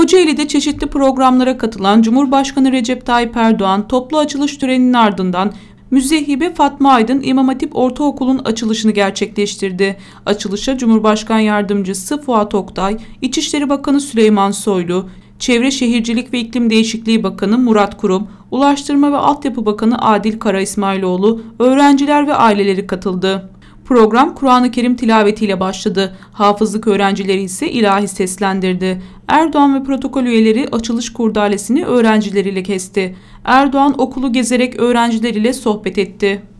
Kocaeli'de çeşitli programlara katılan Cumhurbaşkanı Recep Tayyip Erdoğan toplu açılış töreninin ardından Müzehibe Fatma Aydın İmam Hatip Ortaokulu'nun açılışını gerçekleştirdi. Açılışa Cumhurbaşkan Yardımcısı Fuat Oktay, İçişleri Bakanı Süleyman Soylu, Çevre Şehircilik ve İklim Değişikliği Bakanı Murat Kurum, Ulaştırma ve Altyapı Bakanı Adil Kara İsmailoğlu, öğrenciler ve aileleri katıldı. Program Kur'an-ı Kerim tilavetiyle başladı. Hafızlık öğrencileri ise ilahi seslendirdi. Erdoğan ve protokol üyeleri açılış kurdalesini öğrencileriyle kesti. Erdoğan okulu gezerek öğrencileriyle sohbet etti.